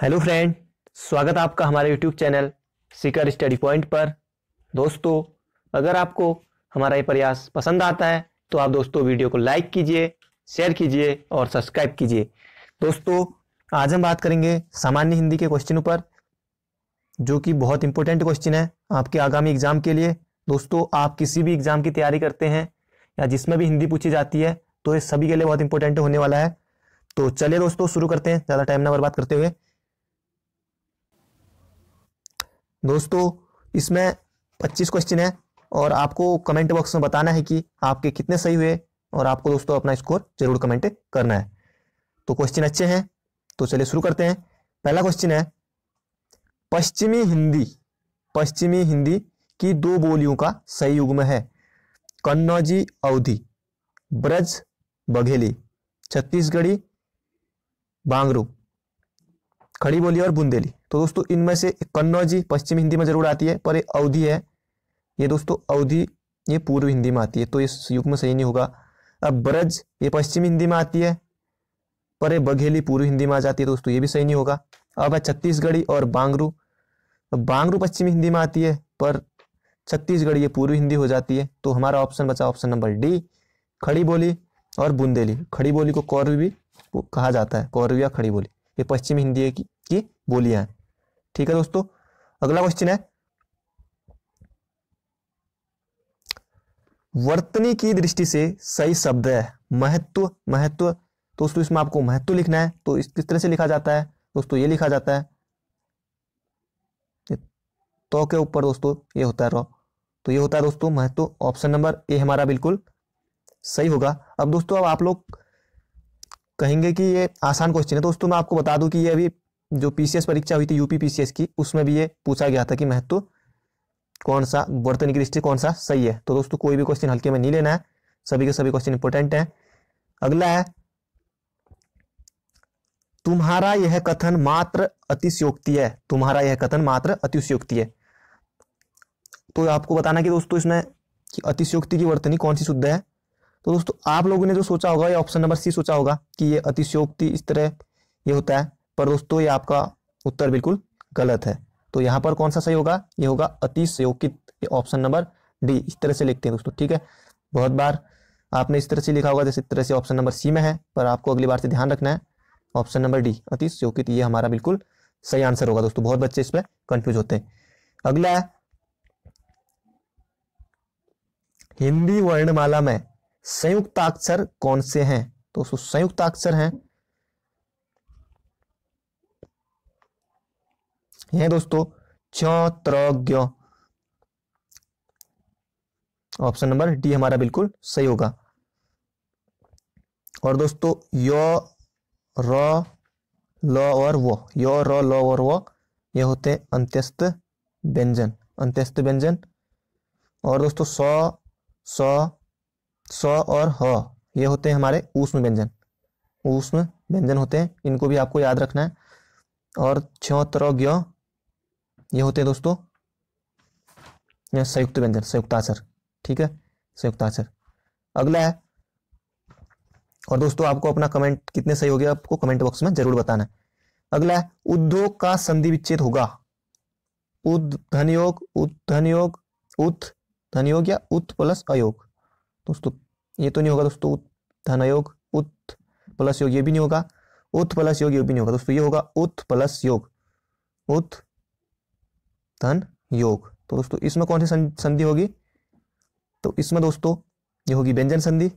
hello friend स्वागत आपका हमारे YouTube channel Sikar study point पर दोस्तों अगर आपको हमारा ये प्रयास पसंद आता है तो आप दोस्तों वीडियो को लाइक कीजिए शेयर कीजिए और सब्सक्राइब कीजिए दोस्तों आज हम बात करेंगे सामान्य हिंदी के क्वेश्चन पर जो कि बहुत इंपॉर्टेंट क्वेश्चन है आपके आगामी एग्जाम के लिए दोस्तों आप किसी भी एग्जाम की तैयारी करते हैं या जिसमें भी हिंदी पूछी जाती है तो ये सभी के लिए बहुत इंपॉर्टेंट होने वाला है तो चलिए दोस्तों शुरू करते हैं ज़्यादा टाइम ना बर्बाद करते हुए दोस्तों इसमें 25 क्वेश्चन है और आपको कमेंट बॉक्स में बताना है कि आपके कितने सही हुए और आपको दोस्तों अपना स्कोर जरूर कमेंट करना है तो क्वेश्चन अच्छे हैं तो चलिए शुरू करते हैं पहला क्वेश्चन है पश्चिमी हिंदी पश्चिमी हिंदी की दो बोलियों का सही युग्म है कन्नौजी अवधि ब्रज बघेली छत्तीसगढ़ी बांगरू खड़ी बोली और बुंदेली तो दोस्तों इनमें से कन्नौजी पश्चिम हिंदी में जरूर आती है पर ये अवधि है ये दोस्तों अवधि ये पूर्व हिंदी में आती है तो इस युग में सही नहीं होगा अब ब्रज ये पश्चिम हिंदी में आती है पर ये बघेली पूर्व हिंदी में आ जाती है तो दोस्तों ये भी सही नहीं होगा अब है छत्तीसगढ़ी और बांगरू बांगरू पश्चिम हिंदी में आती है पर छत्तीसगढ़ ये पूर्व हिंदी हो जाती है तो हमारा ऑप्शन बचा ऑप्शन नंबर डी खड़ी बोली और बुंदेली खड़ी बोली को कौरवी भी कहा जाता है कौरवी या खड़ी बोली ये पश्चिम हिंदी की की बोलियां हैं ठीक है दोस्तों अगला क्वेश्चन है वर्तनी की दृष्टि से सही शब्द है महत्व महत्व दोस्तों इसमें आपको महत्व लिखना है तो इस किस तरह से लिखा जाता है दोस्तों ये लिखा जाता है तो के ऊपर दोस्तों ये होता है रो तो ये होता है दोस्तों महत्व ऑप्शन नंबर ए हमारा बिल्कुल सही होगा अब दोस्तों अब आप लोग कहेंगे कि ये आसान क्वेश्चन है दोस्तों मैं आपको बता दूं कि ये अभी जो पीसीएस परीक्षा हुई थी यूपी पीसीएस की उसमें भी ये पूछा गया था कि महत्व कौन सा वर्तनी की दृष्टि कौन सा सही है तो दोस्तों कोई भी क्वेश्चन हल्के में नहीं लेना है सभी के सभी क्वेश्चन इंपॉर्टेंट हैं अगला है तुम्हारा यह कथन मात्र अतिशयोक्ति है तुम्हारा यह कथन मात्र अतिशयोक्ति है तो आपको बताना कि दोस्तों इसमें कि अतिशयोक्ति की वर्तनी कौन सी शुद्ध है तो दोस्तों आप लोगों ने जो सोचा होगा या ऑप्शन नंबर सी सोचा होगा कि ये अतिशयोक्ति इस तरह ये होता है पर दोस्तों ये आपका उत्तर बिल्कुल गलत है तो यहाँ पर कौन सा सही होगा ये होगा अतिशयोकित ऑप्शन नंबर डी इस तरह से लिखते हैं दोस्तों ठीक है बहुत बार आपने इस तरह से लिखा होगा जैसे इस तरह से ऑप्शन नंबर सी में है पर आपको अगली बार से ध्यान रखना है ऑप्शन नंबर डी अतिशयोकित ये हमारा बिल्कुल सही आंसर होगा दोस्तों बहुत बच्चे इसमें कंफ्यूज होते हैं अगला है हिंदी वर्णमाला में संयुक्त अक्षर कौन से हैं तो संयुक्त अक्षर हैं ये दोस्तों चौत्रज्ञ ऑप्शन नंबर डी हमारा बिल्कुल सही होगा और दोस्तों य ल और वो य र ल और व ये होते हैं अंत्यस्त व्यंजन अंत्यस्त व्यंजन और दोस्तों स स स और ह ये होते हैं हमारे ऊष्म व्यंजन ऊष्म व्यंजन होते हैं इनको भी आपको याद रखना है और छ्योत्रज्ञ ये होते हैं दोस्तों संयुक्त व्यंजन संयुक्ताचर ठीक है संयुक्ताचर अगला है और दोस्तों आपको अपना कमेंट कितने सही हो गया आपको कमेंट बॉक्स में जरूर बताना है अगला है उद्योग का संधि विच्छेद होगा उद्धनयोग उद्धनयोग उत् धनयोग या उत् प्लस अयोग दोस्तों ये तो नहीं होगा दोस्तों धनयोग धन प्लस योग ये भी नहीं होगा उत् प्लस योग ये भी नहीं होगा दोस्तों ये होगा उत् प्लस योग उत् धन योग तो दोस्तों इसमें कौन सी संधि होगी तो इसमें दोस्तों ये होगी व्यंजन संधि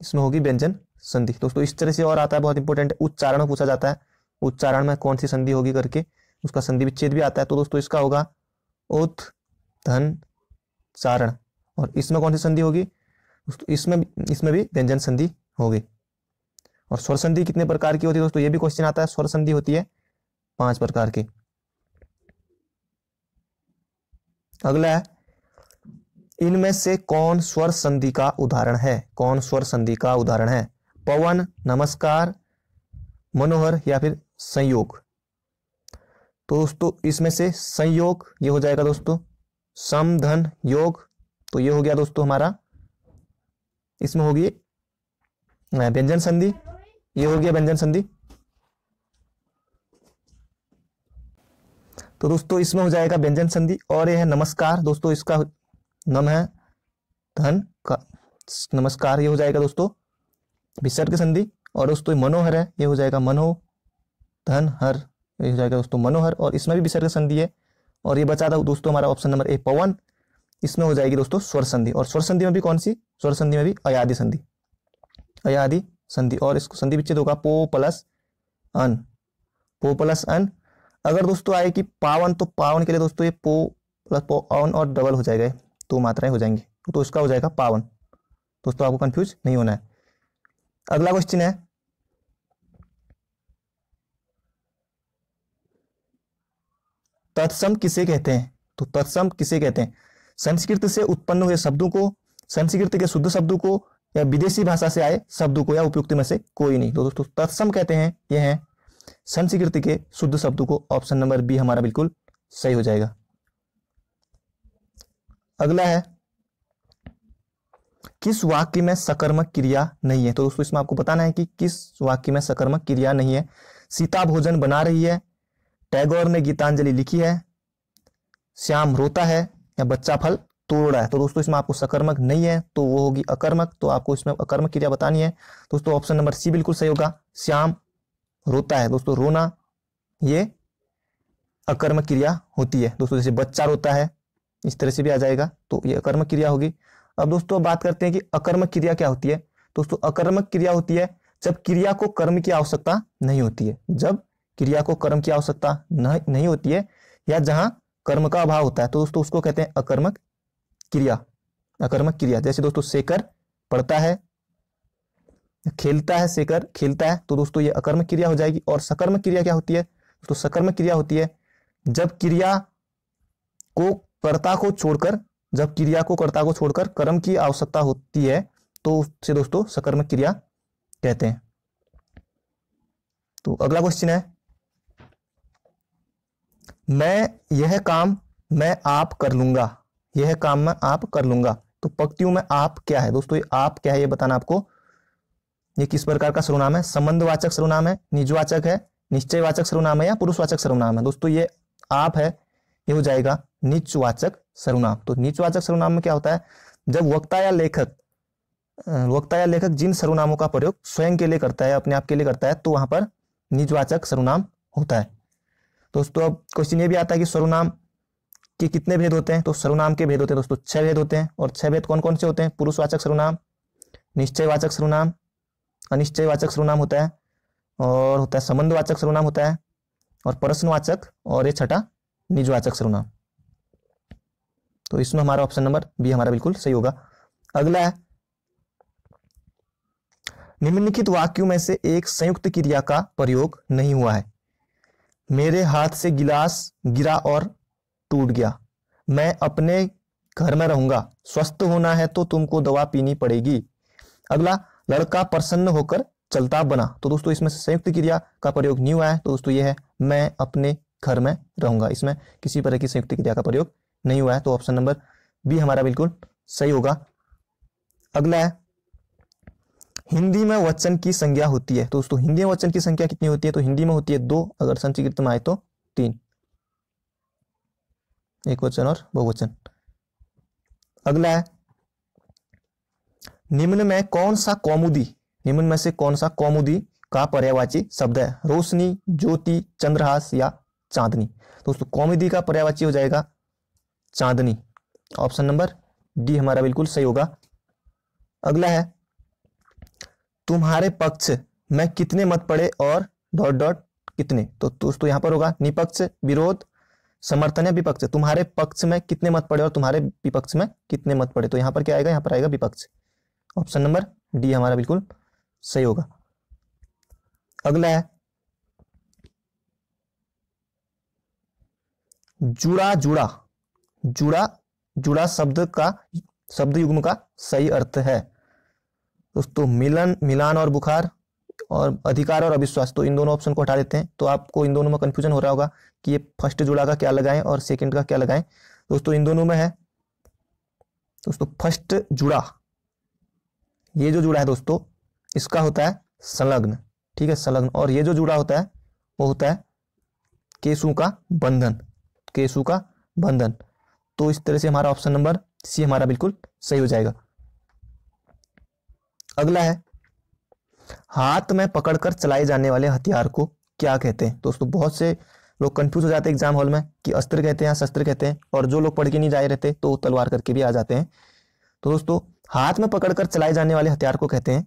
इसमें होगी व्यंजन संधि दोस्तों इस तरह से और आता है बहुत इंपॉर्टेंट उच्चारण पूछा जाता है उच्चारण में कौन सी संधि होगी करके उसका संधि विच्छेद भी आता है तो दोस्तों इसका होगा उत धन चारण और इसमें कौन सी संधि होगी दोस्तों इसमें इसमें भी व्यंजन संधि होगी और स्वर संधि कितने प्रकार की होती है दोस्तों ये भी क्वेश्चन आता है स्वर संधि होती है पांच प्रकार की अगला है इनमें से कौन स्वर संधि का उदाहरण है कौन स्वर संधि का उदाहरण है पवन नमस्कार मनोहर या फिर संयोग तो दोस्तों इसमें से संयोग ये हो जाएगा दोस्तों धन योग तो ये हो गया दोस्तों हमारा इसमें होगी व्यंजन संधि ये हो गया व्यंजन संधि तो दोस्तों इसमें हो जाएगा व्यंजन संधि और यह है नमस्कार दोस्तों इसका नम है धन का नमस्कार ये हो जाएगा दोस्तों विसर्ग संधि और दोस्तों मनोहर है ये हो जाएगा मनो धन हर ये हो जाएगा दोस्तों मनोहर और इसमें भी विसर्ग संधि है और ये बचा था दोस्तों हमारा ऑप्शन नंबर ए पवन इसमें हो जाएगी दोस्तों स्वर संधि और स्वर संधि में भी कौन सी स्वर संधि में भी अयादि संधि अयादि संधि और इसको संधि विच्छेद होगा पो प्लस अन पो प्लस अन अगर दोस्तों आए कि पावन तो पावन के लिए दोस्तों ये पो प्लस पो ऑन और डबल हो जाएगा दो मात्राएं हो जाएंगी तो इसका हो जाएगा पावन दोस्तों आपको कंफ्यूज नहीं होना है अगला क्वेश्चन है तत्सम किसे कहते हैं तो तत्सम किसे कहते हैं संस्कृत से उत्पन्न हुए शब्दों को संस्कृत के शुद्ध शब्दों को या विदेशी भाषा से आए शब्दों को या उपयुक्त में से कोई नहीं तो दोस्तों तत्सम कहते हैं यह है संस्कृति के शुद्ध शब्दों को ऑप्शन नंबर बी हमारा बिल्कुल सही हो जाएगा अगला है किस वाक्य में सकर्मक क्रिया नहीं है तो दोस्तों इसमें आपको बताना है कि किस वाक्य में सकर्मक क्रिया नहीं है सीता भोजन बना रही है टैगोर ने गीतांजलि लिखी है श्याम रोता है या बच्चा फल तोड़ रहा है तो दोस्तों इसमें आपको सकर्मक नहीं है तो वो होगी अकर्मक तो आपको इसमें अकर्मक क्रिया बतानी है दोस्तों ऑप्शन नंबर सी बिल्कुल सही होगा श्याम रोता है दोस्तों रोना ये अकर्म क्रिया होती है दोस्तों जैसे बच्चा रोता है इस तरह से भी आ जाएगा तो ये अकर्म क्रिया होगी अब दोस्तों बात करते हैं कि अकर्मक क्रिया क्या होती है दोस्तों अकर्मक क्रिया होती है जब क्रिया को कर्म की आवश्यकता नहीं होती है जब क्रिया को कर्म की आवश्यकता नहीं होती है या जहां कर्म का अभाव होता है तो दोस्तों उसको कहते हैं अकर्मक क्रिया अकर्मक क्रिया जैसे दोस्तों शेखर पढ़ता है खेलता है शेखर खेलता है तो दोस्तों ये अकर्म क्रिया हो जाएगी और सकर्म क्रिया क्या होती है तो सकर्म क्रिया होती है जब क्रिया को कर्ता को छोड़कर जब क्रिया को कर्ता को छोड़कर कर्म की आवश्यकता होती है तो उसे दोस्तों सकर्म क्रिया कहते हैं तो अगला क्वेश्चन है मैं यह काम मैं आप कर लूंगा यह काम मैं आप कर लूंगा तो पक्तियों में आप क्या है दोस्तों ये आप क्या है ये बताना आपको ये किस प्रकार का सर्वनाम है संबंधवाचक सर्वनाम है निजवाचक है निश्चयवाचक सर्वनाम है या पुरुषवाचक सर्वनाम है दोस्तों ये आप है ये हो जाएगा निचवाचक सर्वनाम तो निचवाचक सर्वनाम में क्या होता है जब वक्ता या लेखक वक्ता या लेखक जिन सर्वनामों का प्रयोग स्वयं के लिए करता है अपने आप के लिए करता है तो वहां पर निजवाचक सर्वनाम होता है दोस्तों अब क्वेश्चन ये भी आता है कि सर्वनाम के कितने भेद होते हैं तो सर्वनाम के भेद होते हैं दोस्तों छह भेद होते हैं और छह भेद कौन कौन से होते हैं पुरुषवाचक सर्वनाम निश्चयवाचक सर्वनाम अनिश्चयवाचक सर्वनाम होता है और होता है संबंधवाचक सर्वनाम होता है और प्रश्नवाचक और ये छठा निजवाचक सर्वनाम तो इसमें हमारा ऑप्शन नंबर बी हमारा बिल्कुल सही होगा अगला है निम्नलिखित वाक्यों में से एक संयुक्त क्रिया का प्रयोग नहीं हुआ है मेरे हाथ से गिलास गिरा और टूट गया मैं अपने घर में रहूंगा स्वस्थ होना है तो तुमको दवा पीनी पड़ेगी अगला लड़का प्रसन्न होकर चलता बना तो दोस्तों इसमें संयुक्त क्रिया का प्रयोग न्यू आया तो दोस्तों यह है मैं अपने घर में रहूंगा इसमें किसी तरह की संयुक्त क्रिया का प्रयोग नहीं हुआ है तो ऑप्शन नंबर बी हमारा बिल्कुल सही होगा अगला है हिंदी में वचन की संज्ञा होती है तो दोस्तों हिंदी में वचन की संख्या कितनी होती है तो हिंदी में होती है दो अगर संस्कृत में आए तो तीन एक वचन और बहुवचन अगला है निम्न में कौन सा कौमुदी निम्न में से कौन सा कौमुदी का पर्यावाची शब्द है रोशनी ज्योति चंद्रहास या चांदनी दोस्तों कौमुदी का पर्यावाची हो जाएगा चांदनी ऑप्शन नंबर डी हमारा बिल्कुल सही होगा अगला है तुम्हारे पक्ष में कितने मत पड़े और डॉट डॉट कितने तो दोस्तों यहां पर होगा निपक्ष विरोध समर्थन या विपक्ष तुम्हारे पक्ष में कितने मत पड़े और तुम्हारे विपक्ष में कितने मत पड़े तो यहां पर क्या आएगा यहां पर आएगा विपक्ष ऑप्शन नंबर डी हमारा बिल्कुल सही होगा अगला है जुड़ा जुड़ा जुड़ा जुड़ा शब्द का शब्द युग्म का सही अर्थ है दोस्तों मिलन मिलान और बुखार और अधिकार और अविश्वास तो इन दोनों ऑप्शन को हटा देते हैं तो आपको इन दोनों में कंफ्यूजन हो रहा होगा कि ये फर्स्ट जुड़ा का क्या लगाएं और सेकंड का क्या लगाएं दोस्तों इन दोनों में है दोस्तों फर्स्ट जुड़ा ये जो जुड़ा है दोस्तों इसका होता है संलग्न ठीक है संलग्न और ये जो जुड़ा होता है वो होता है केसु का बंधन केसु का बंधन तो इस तरह से हमारा ऑप्शन नंबर सी हमारा बिल्कुल सही हो जाएगा अगला है हाथ में पकड़कर चलाए जाने वाले हथियार को क्या कहते हैं दोस्तों बहुत से लोग कंफ्यूज हो जाते हैं एग्जाम हॉल में कि अस्त्र कहते हैं शस्त्र कहते हैं और जो लोग पढ़ के नहीं जाए रहते तो तलवार करके भी आ जाते हैं तो दोस्तों हाथ में पकड़कर चलाए जाने वाले हथियार को कहते हैं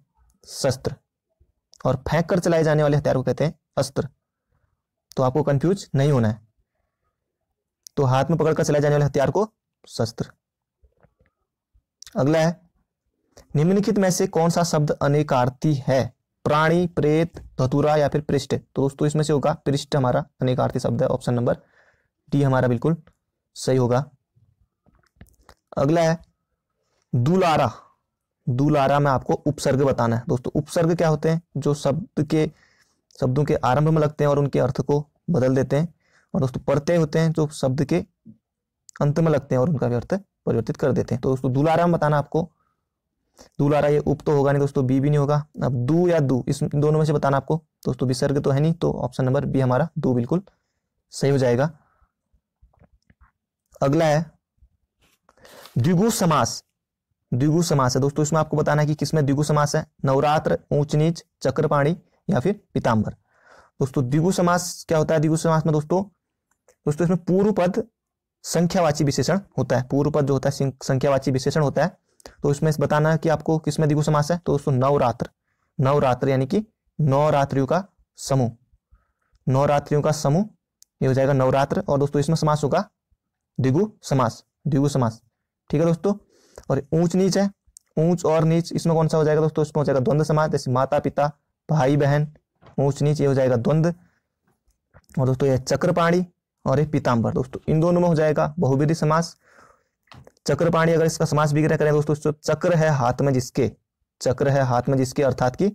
शस्त्र और फेंक कर चलाए जाने वाले हथियार को कहते हैं अस्त्र तो आपको कंफ्यूज नहीं होना है तो हाथ में पकड़कर चलाए जाने वाले हथियार को शस्त्र अगला है निम्नलिखित में से कौन सा शब्द अनेकार्थी है प्राणी प्रेत धतुरा या फिर पृष्ठ तो दोस्तों इसमें से होगा पृष्ठ हमारा अनेकार्थी शब्द है ऑप्शन नंबर डी हमारा बिल्कुल सही होगा अगला है दुलारा दुलारा में आपको उपसर्ग बताना है दोस्तों उपसर्ग क्या होते हैं जो शब्द के शब्दों के आरंभ में लगते हैं और उनके अर्थ को बदल देते हैं और दोस्तों प्रत्यय होते हैं जो शब्द के अंत में लगते हैं और उनका भी अर्थ परिवर्तित कर देते हैं तो दोस्तों दुलारा में बताना आपको दुलारा ये उप तो होगा नहीं दोस्तों बी भी नहीं होगा अब दू या दू इस दोनों में से बताना आपको दोस्तों विसर्ग तो है नहीं तो ऑप्शन नंबर बी हमारा दू बिल्कुल सही हो जाएगा अगला है द्विगु समास द्विगु समास है दोस्तों इसमें आपको बताना है कि किसमें द्विगु समास है नवरात्र ऊंच नीच चक्रपाणी या फिर पीताम्बर दोस्तों द्विगु समास क्या होता है द्विगु समास में दोस्तों दोस्तों इसमें पूर्व पद संख्यावाची विशेषण होता है पूर्व पद जो होता है संख्यावाची विशेषण होता है तो इसमें बताना है कि आपको किसमें द्विगु समास है तो दोस्तों नवरात्र नवरात्र यानी कि नवरात्रियों का समूह नवरात्रियों का समूह ये हो जाएगा नवरात्र और दोस्तों इसमें समास होगा द्विगु समास द्विगु समास ठीक है दोस्तों और ऊंच नीच है ऊंच और नीच इसमें कौन सा हो जाएगा दोस्तों इसमें हो जाएगा द्वंद्व समाज जैसे माता पिता भाई बहन ऊंच नीच ये हो जाएगा द्वंद्व और दोस्तों ये चक्रपाणी और ये पीताम्बर दोस्तों इन दोनों में हो जाएगा बहुविधि समास चक्रपाणी अगर इसका समास विग्रह करें दोस्तों तो चक्र है हाथ में जिसके चक्र है हाथ में जिसके अर्थात की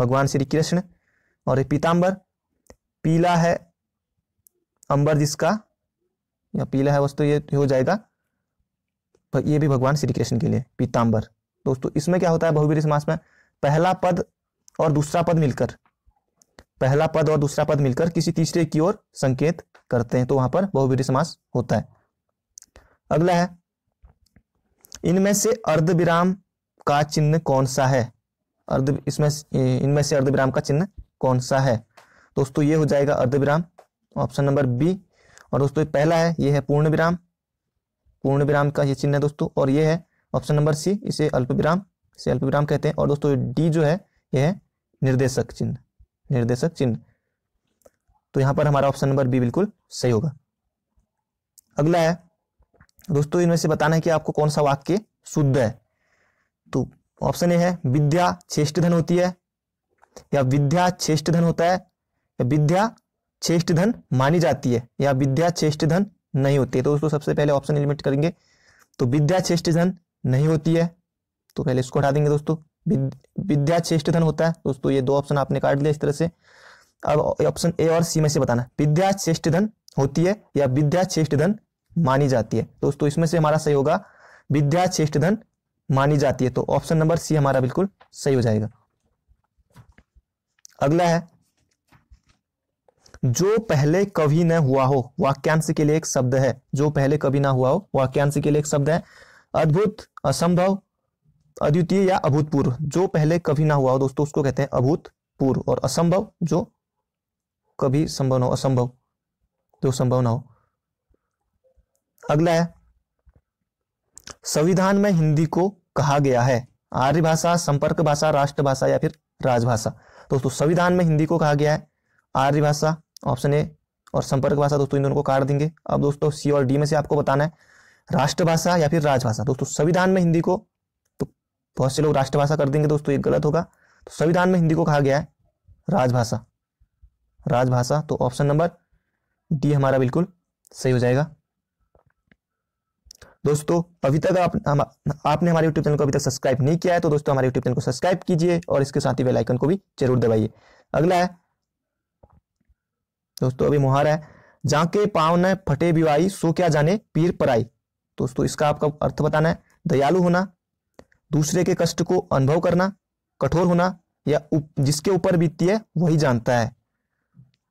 भगवान श्री कृष्ण और ये पीताम्बर पीला है अंबर जिसका या पीला है वस्तु तो ये हो जाएगा ये भी भगवान श्री कृष्ण के लिए पीताम्बर दोस्तों इसमें क्या होता है बहुवीर समास में पहला पद और दूसरा पद मिलकर पहला पद और दूसरा पद मिलकर किसी तीसरे की ओर संकेत करते हैं तो वहां पर बहुवीर समास होता है अगला है इनमें से अर्ध विराम का चिन्ह कौन सा है अर्ध इसमें इनमें से अर्ध विराम का चिन्ह कौन सा है दोस्तों ये हो जाएगा अर्ध विराम ऑप्शन नंबर बी और दोस्तों पहला है ये है पूर्ण विराम पूर्ण विराम का ये चिन्ह है दोस्तों और ये है ऑप्शन नंबर सी इसे अल्प विराम इसे अल्प विराम कहते हैं और दोस्तों डी जो है यह है निर्देशक चिन्ह निर्देशक चिन्ह तो यहां पर हमारा ऑप्शन नंबर बी बिल्कुल सही होगा अगला है दोस्तों इनमें से बताना है कि आपको कौन सा वाक्य शुद्ध है तो ऑप्शन ए है विद्या श्रेष्ठ धन होती है या विद्या श्रेष्ठ धन होता है या विद्या श्रेष्ठ धन मानी जाती है या विद्या श्रेष्ठ धन नहीं होती है तो उसको सबसे पहले ऑप्शन एलिमिनेट करेंगे तो विद्या धन नहीं होती है तो पहले इसको हटा देंगे दोस्तों विद्या धन होता है दोस्तों ये दो ऑप्शन आपने काट लिया इस तरह से अब ऑप्शन ए और सी में से बताना विद्या धन होती है या विद्या धन मानी जाती है दोस्तों इसमें से हमारा सही होगा विद्या धन मानी जाती है तो ऑप्शन नंबर सी हमारा बिल्कुल सही हो जाएगा अगला है जो पहले कभी न हुआ हो वाक्यांश के लिए एक शब्द है जो पहले कभी ना हुआ हो वाक्यांश के लिए एक शब्द है अद्भुत असंभव अद्वितीय या अभूतपूर्व जो पहले कभी ना हुआ हो दोस्तों उसको कहते हैं अभूतपूर्व और असंभव जो कभी संभव ना हो असंभव जो संभव ना हो अगला है संविधान में हिंदी को कहा गया है आर्य भाषा संपर्क भाषा राष्ट्रभाषा या फिर राजभाषा दोस्तों संविधान में हिंदी को कहा गया है आर्य भाषा ऑप्शन ए और संपर्क भाषा दोस्तों इन दोनों को काट देंगे अब दोस्तों सी और डी में से आपको बताना है राष्ट्रभाषा या फिर राजभाषा दोस्तों संविधान में हिंदी को तो बहुत से लोग राष्ट्रभाषा कर देंगे दोस्तों ये गलत होगा तो संविधान में हिंदी को कहा गया है राजभाषा राजभाषा तो ऑप्शन नंबर डी हमारा बिल्कुल सही हो जाएगा दोस्तों अभी तक आप हम, आपने हमारे यूट्यूब चैनल को अभी तक सब्सक्राइब नहीं किया है तो दोस्तों हमारे यूट्यूब चैनल को सब्सक्राइब कीजिए और इसके साथ ही बेल आइकन को भी जरूर दबाइए अगला है दोस्तों अभी मुहार है जाके पाव न फटे बिवाई सो क्या जाने पीर पराई दोस्तों इसका आपका अर्थ बताना है दयालु होना दूसरे के कष्ट को अनुभव करना कठोर होना या उप, जिसके ऊपर बीतती है वही जानता है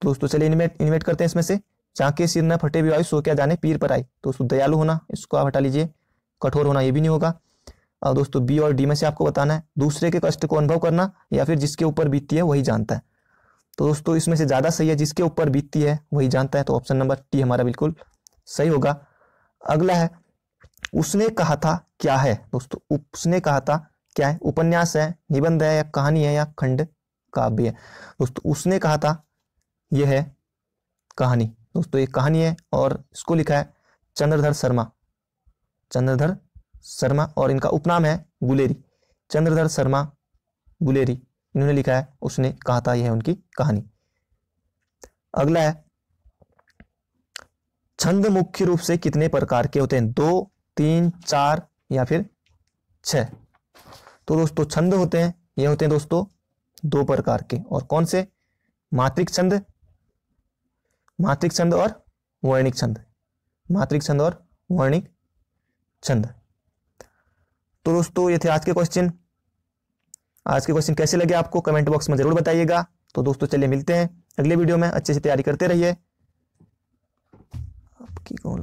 दोस्तों चलिए इनमेट इनमेट करते हैं इसमें से जाके सिर न फटे बिवाई सो क्या जाने पीर पर आई दोस्तों दयालु होना इसको आप हटा लीजिए कठोर होना ये भी नहीं होगा और दोस्तों बी और डी में से आपको बताना है दूसरे के कष्ट को अनुभव करना या फिर जिसके ऊपर बीतती है वही जानता है तो दोस्तों इसमें से ज़्यादा सही है जिसके ऊपर बीतती है वही जानता है तो ऑप्शन नंबर टी हमारा बिल्कुल सही होगा अगला है उसने कहा था क्या है दोस्तों उसने कहा था क्या है उपन्यास है निबंध है या कहानी है या खंड काव्य है दोस्तों उसने कहा था यह है कहानी दोस्तों ये कहानी है और इसको लिखा है चंद्रधर शर्मा चंद्रधर शर्मा और इनका उपनाम है गुलेरी चंद्रधर शर्मा गुलेरी इन्होंने लिखा है उसने कहा था यह उनकी कहानी अगला है छंद मुख्य रूप से कितने प्रकार के होते हैं दो तीन चार या फिर छ तो दोस्तों छंद होते हैं ये होते हैं दोस्तों दो प्रकार के और कौन से मात्रिक छंद मात्रिक छंद और वर्णिक छंद मात्रिक छंद और वर्णिक छंद तो दोस्तों ये थे आज के क्वेश्चन आज के क्वेश्चन कैसे लगे आपको कमेंट बॉक्स में जरूर बताइएगा तो दोस्तों चलिए मिलते हैं अगले वीडियो में अच्छे से तैयारी करते रहिए आपकी